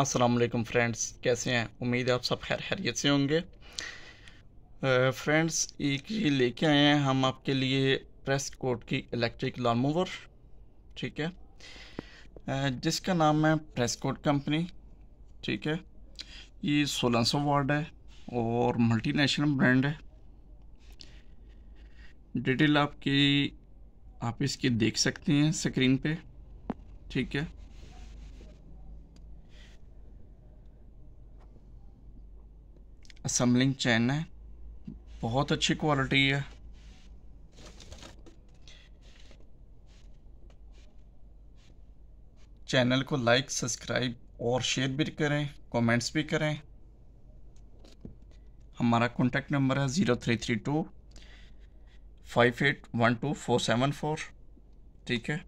असलकम फ्रेंड्स कैसे हैं उम्मीद है आप सब खैर खैरियत से होंगे फ्रेंड्स एक ये लेके आए हैं हम आपके लिए प्रेस कोट की इलेक्ट्रिक मूवर ठीक है जिसका नाम है प्रेस कोट कंपनी ठीक है ये सोलह सौ वार्ड है और मल्टीनेशनल ब्रांड है डिटेल आपकी आप इसकी देख सकते हैं स्क्रीन पे ठीक है असम्बलिंग चैन है बहुत अच्छी क्वालिटी है चैनल को लाइक सब्सक्राइब और शेयर भी करें कमेंट्स भी करें हमारा कॉन्टैक्ट नंबर है zero three three two five eight one two four seven four ठीक है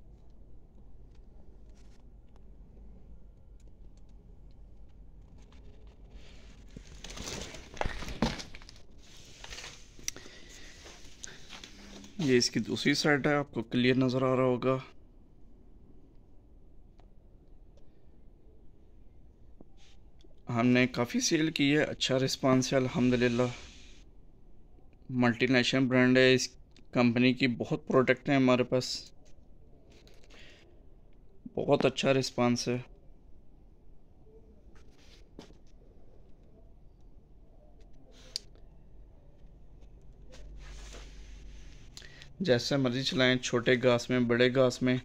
ये इसकी दूसरी साइड है आपको क्लियर नज़र आ रहा होगा हमने काफ़ी सेल की है अच्छा रिस्पांस है अल्हम्दुलिल्लाह मल्टीनेशनल ब्रांड है इस कंपनी की बहुत प्रोडक्ट हैं हमारे पास बहुत अच्छा रिस्पांस है जैसे मर्जी चलाएं छोटे घास में बड़े घास में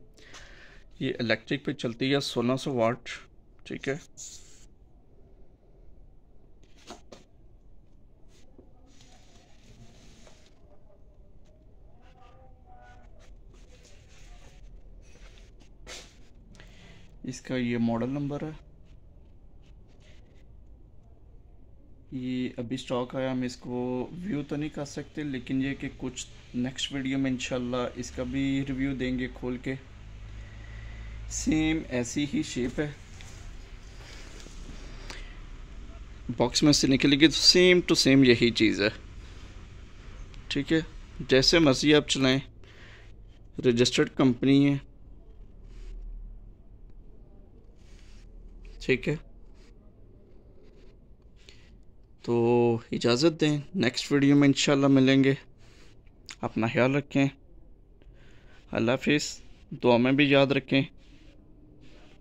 ये इलेक्ट्रिक पे चलती है 1600 वाट ठीक है इसका ये मॉडल नंबर है ये अभी स्टॉक है हम इसको व्यू तो नहीं कर सकते लेकिन ये कि कुछ नेक्स्ट वीडियो में इंशाल्लाह इसका भी रिव्यू देंगे खोल के सेम ऐसी ही शेप है बॉक्स में से निकलेगी तो सेम टू सेम यही चीज़ है ठीक है जैसे मर्ज़ी आप चलाएं रजिस्टर्ड कंपनी है ठीक है तो इजाज़त दें नेक्स्ट वीडियो में इंशाल्लाह मिलेंगे अपना ख्याल रखें अल्लाह हाफिज़ दुआ में भी याद रखें